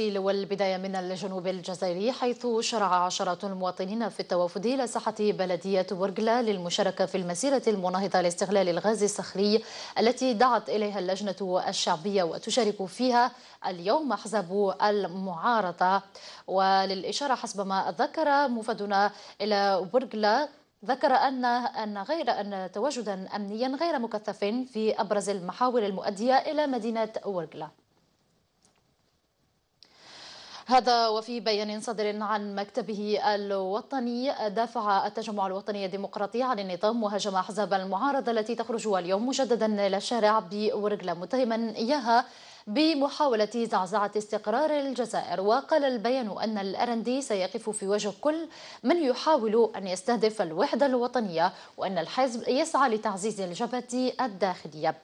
والبداية من الجنوب الجزائري حيث شرع عشرة المواطنين في التوافد إلى ساحة بلدية ورقلة للمشاركة في المسيرة المناهضة لاستغلال الغاز الصخري التي دعت إليها اللجنة الشعبية وتشارك فيها اليوم أحزاب المعارضة وللإشارة حسب ما ذكر مفدنا إلى ورقلة ذكر أن أن غير أن تواجدا أمنيا غير مكثف في أبرز المحاور المؤدية إلى مدينة ورقلة هذا وفي بيان صدر عن مكتبه الوطني دافع التجمع الوطني الديمقراطي عن النظام وهاجم احزاب المعارضه التي تخرج اليوم مجددا الى الشارع بورقلا متهما اياها بمحاولة زعزعة استقرار الجزائر وقال البيان أن الأرندي سيقف في وجه كل من يحاول أن يستهدف الوحدة الوطنية وأن الحزب يسعى لتعزيز الجبهة الداخلية